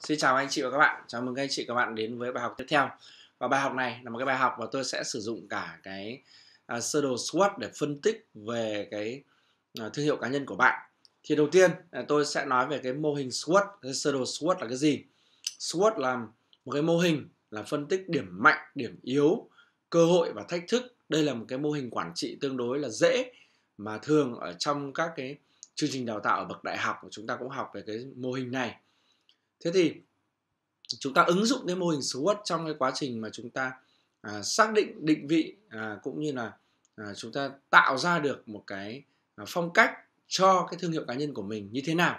Xin chào anh chị và các bạn, chào mừng anh chị và các bạn đến với bài học tiếp theo Và bài học này là một cái bài học mà tôi sẽ sử dụng cả cái uh, sơ đồ SWOT để phân tích về cái uh, thương hiệu cá nhân của bạn Thì đầu tiên uh, tôi sẽ nói về cái mô hình SWOT, cái sơ đồ SWOT là cái gì SWOT là một cái mô hình là phân tích điểm mạnh, điểm yếu, cơ hội và thách thức Đây là một cái mô hình quản trị tương đối là dễ mà thường ở trong các cái chương trình đào tạo ở bậc đại học của chúng ta cũng học về cái mô hình này thế thì chúng ta ứng dụng cái mô hình SWOT trong cái quá trình mà chúng ta à, xác định định vị à, cũng như là à, chúng ta tạo ra được một cái à, phong cách cho cái thương hiệu cá nhân của mình như thế nào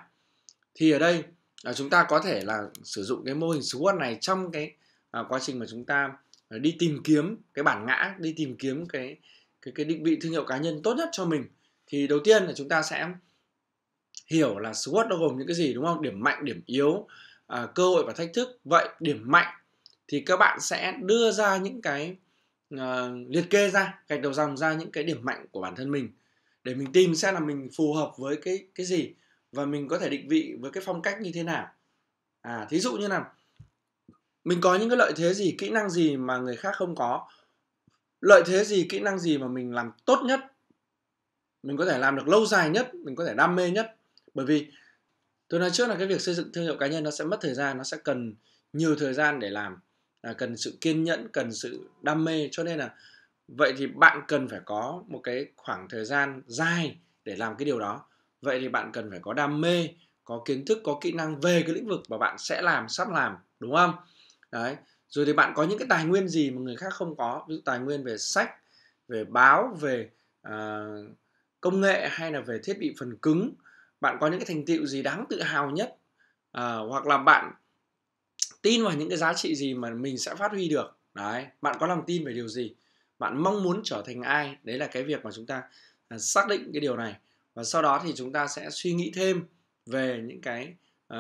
thì ở đây à, chúng ta có thể là sử dụng cái mô hình SWOT này trong cái à, quá trình mà chúng ta à, đi tìm kiếm cái bản ngã đi tìm kiếm cái cái cái định vị thương hiệu cá nhân tốt nhất cho mình thì đầu tiên là chúng ta sẽ hiểu là SWOT nó gồm những cái gì đúng không điểm mạnh điểm yếu à, cơ hội và thách thức vậy điểm mạnh thì các bạn sẽ đưa ra những cái uh, liệt kê ra gạch đầu dòng ra những cái điểm mạnh của bản thân mình để mình tìm xem là mình phù hợp với cái cái gì và mình có thể định vị với cái phong cách như thế nào à thí dụ như là mình có những cái lợi thế gì kỹ năng gì mà người khác không có lợi thế gì kỹ năng gì mà mình làm tốt nhất mình có thể làm được lâu dài nhất mình có thể đam mê nhất bởi vì tôi nói trước là cái việc xây dựng thương hiệu cá nhân nó sẽ mất thời gian nó sẽ cần nhiều thời gian để làm là cần sự kiên nhẫn cần sự đam mê cho nên là vậy thì bạn cần phải có một cái khoảng thời gian dài để làm cái điều đó vậy thì bạn cần phải có đam mê có kiến thức có kỹ năng về cái lĩnh vực mà bạn sẽ làm sắp làm đúng không đấy rồi thì bạn có những cái tài nguyên gì mà người khác không có ví dụ tài nguyên về sách về báo về uh, công nghệ hay là về thiết bị phần cứng bạn có những cái thành tựu gì đáng tự hào nhất à, hoặc là bạn tin vào những cái giá trị gì mà mình sẽ phát huy được đấy bạn có lòng tin về điều gì bạn mong muốn trở thành ai đấy là cái việc mà chúng ta à, xác định cái điều này và sau đó thì chúng ta sẽ suy nghĩ thêm về những cái uh,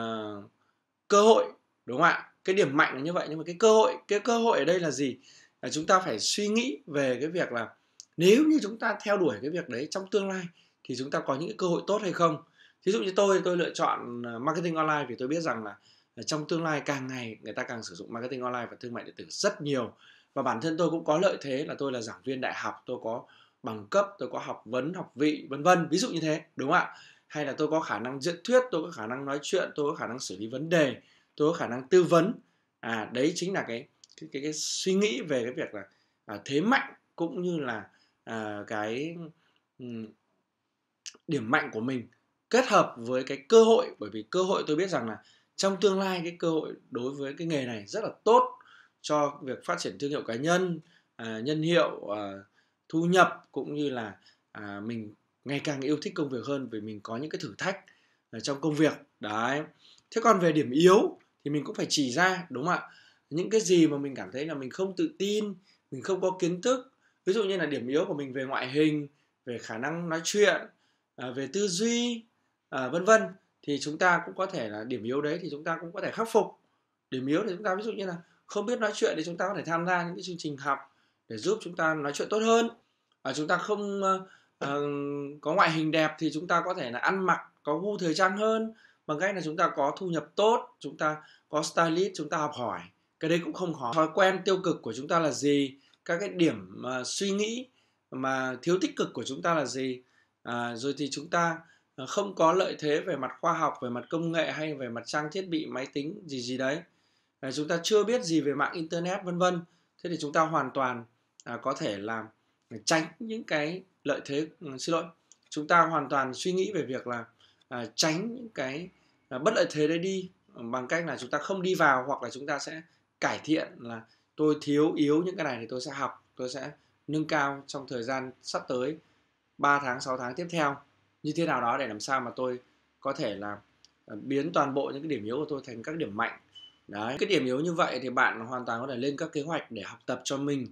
cơ hội đúng không ạ cái điểm mạnh là như vậy nhưng mà cái cơ hội cái cơ hội ở đây là gì là chúng ta phải suy nghĩ về cái việc là nếu như chúng ta theo đuổi cái việc đấy trong tương lai thì chúng ta có những cái cơ hội tốt hay không thí dụ như tôi tôi lựa chọn ờ, marketing online vì tôi biết rằng là ờ, trong tương lai càng ngày người ta càng sử dụng marketing online và thương mại điện tử rất nhiều và bản thân tôi cũng có lợi thế là tôi là giảng viên đại học tôi có bằng cấp tôi có học vấn học vị vân vân ví dụ như thế đúng không ạ hay là tôi có khả năng diễn thuyết tôi có khả năng nói chuyện tôi có khả năng xử lý vấn đề tôi có khả năng tư vấn à đấy chính là cái cái cái, cái suy nghĩ về cái việc là à, thế mạnh cũng như là à, cái um, điểm mạnh của mình kết hợp với cái cơ hội bởi vì cơ hội tôi biết rằng là trong tương lai cái cơ hội đối với cái nghề này rất là tốt cho việc phát triển thương hiệu cá nhân à, nhân hiệu à, thu nhập cũng như là à, mình ngày càng yêu thích công việc hơn vì mình có những cái thử thách trong công việc đấy thế còn về điểm yếu thì mình cũng phải chỉ ra đúng không ạ những cái gì mà mình cảm thấy là mình không tự tin mình không có kiến thức ví dụ như là điểm yếu của mình về ngoại hình về khả năng nói chuyện về tư duy vân vân thì chúng ta cũng có thể là điểm yếu đấy thì chúng ta cũng có thể khắc phục điểm yếu thì chúng ta ví dụ như là không biết nói chuyện thì chúng ta có thể tham gia những cái chương trình học để giúp chúng ta nói chuyện tốt hơn à, chúng ta không uh, có ngoại hình đẹp thì chúng ta có thể là ăn mặc có gu thời trang hơn bằng cách là chúng ta có thu nhập tốt chúng ta có stylist chúng ta học hỏi cái đấy cũng không khó thói quen tiêu cực của chúng ta là gì các cái điểm uh, suy nghĩ mà thiếu tích cực của chúng ta là gì à, rồi thì chúng ta Ờ, không có lợi thế về mặt khoa học về mặt công nghệ hay về mặt trang thiết bị máy tính gì gì đấy ờ, chúng ta chưa biết gì về mạng internet vân vân thế thì chúng ta hoàn toàn à, có thể làm tránh những cái lợi thế ừ, xin lỗi chúng ta hoàn toàn suy nghĩ về việc là à, tránh những cái à, bất lợi thế đấy đi ừ, bằng cách là chúng ta không đi vào hoặc là chúng ta sẽ cải thiện là tôi thiếu yếu những cái này thì tôi sẽ học tôi sẽ nâng cao trong thời gian sắp tới 3 tháng 6 tháng tiếp theo như thế nào đó để làm sao mà tôi có thể là ờ, biến toàn bộ những cái điểm yếu của tôi thành các điểm mạnh đấy cái điểm yếu như vậy thì bạn hoàn toàn có thể lên các kế hoạch để học tập cho mình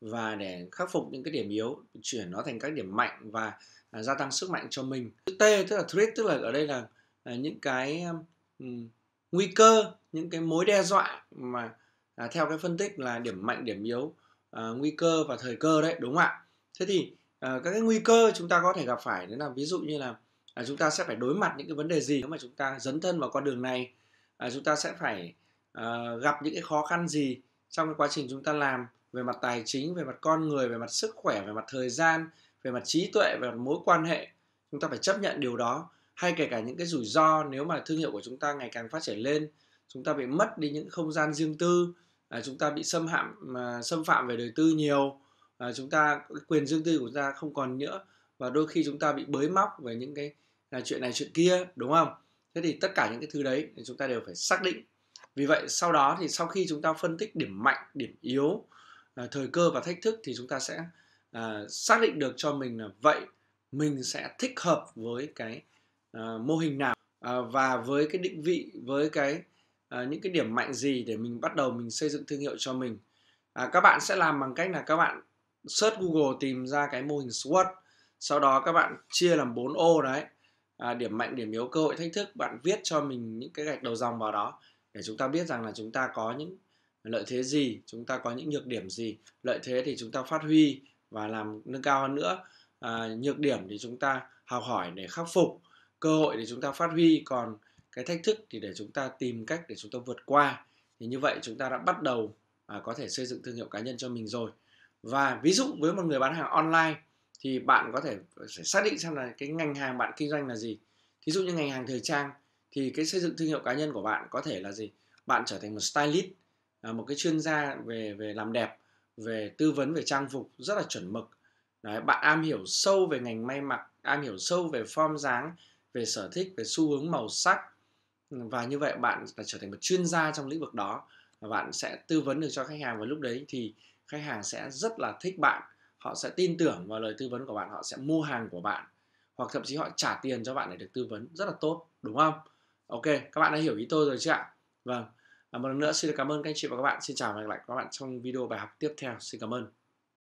và để khắc phục những cái điểm yếu chuyển nó thành các điểm mạnh và à, gia tăng sức mạnh cho mình t tức là threat tức là ở đây là à, những cái um, nguy cơ những cái mối đe dọa mà à, theo cái phân tích là điểm mạnh điểm yếu à, nguy cơ và thời cơ đấy đúng không ạ thế thì Ờ, các cái nguy cơ chúng ta có thể gặp phải đấy là ví dụ như là à, chúng ta sẽ phải đối mặt những cái vấn đề gì nếu mà chúng ta dấn thân vào con đường này à, chúng ta sẽ phải à, gặp những cái khó khăn gì trong cái quá trình chúng ta làm về mặt tài chính về mặt con người về mặt sức khỏe về mặt thời gian về mặt trí tuệ về mặt mối quan hệ chúng ta phải chấp nhận điều đó hay kể cả những cái rủi ro nếu mà thương hiệu của chúng ta ngày càng phát triển lên chúng ta bị mất đi những không gian riêng tư à, chúng ta bị xâm hạm à, xâm phạm về đời tư nhiều à, chúng ta quyền riêng tư của chúng ta không còn nữa và đôi khi chúng ta bị bới móc về những cái là chuyện này chuyện kia đúng không thế thì tất cả những cái thứ đấy thì chúng ta đều phải xác định vì vậy sau đó thì sau khi chúng ta phân tích điểm mạnh điểm yếu à, thời cơ và thách thức thì chúng ta sẽ à, xác định được cho mình là vậy mình sẽ thích hợp với cái à, mô hình nào à, và với cái định vị với cái à, những cái điểm mạnh gì để mình bắt đầu mình xây dựng thương hiệu cho mình à, các bạn sẽ làm bằng cách là các bạn search Google tìm ra cái mô hình SWOT sau đó các bạn chia làm 4 ô đấy à, điểm mạnh điểm yếu cơ hội thách thức bạn viết cho mình những cái gạch đầu dòng vào đó để chúng ta biết rằng là chúng ta có những lợi thế gì chúng ta có những nhược điểm gì lợi thế thì chúng ta phát huy và làm nâng cao hơn nữa à, nhược điểm thì chúng ta học hỏi để khắc phục cơ hội thì chúng ta phát huy còn cái thách thức thì để chúng ta tìm cách để chúng ta vượt qua thì như vậy chúng ta đã bắt đầu à, có thể xây dựng thương hiệu cá nhân cho mình rồi và ví dụ với một người bán hàng online thì bạn có thể xác định xem là cái ngành hàng bạn kinh doanh là gì thí dụ như ngành hàng thời trang thì cái xây dựng thương hiệu cá nhân của bạn có thể là gì bạn trở thành một stylist à, một cái chuyên gia về về làm đẹp về tư vấn về trang phục rất là chuẩn mực Đấy, bạn am hiểu sâu về ngành may mặc am hiểu sâu về form dáng về sở thích về xu hướng màu sắc và như vậy bạn là trở thành một chuyên gia trong lĩnh vực đó và bạn sẽ tư vấn được cho khách hàng vào lúc đấy thì khách hàng sẽ rất là thích bạn họ sẽ tin tưởng vào lời tư vấn của bạn họ sẽ mua hàng của bạn hoặc thậm chí họ trả tiền cho bạn để được tư vấn rất là tốt đúng không ok các bạn đã hiểu ý tôi rồi chứ ạ vâng à, một lần nữa xin cảm ơn các anh chị và các bạn xin chào và hẹn gặp lại các bạn trong video bài học tiếp theo xin cảm ơn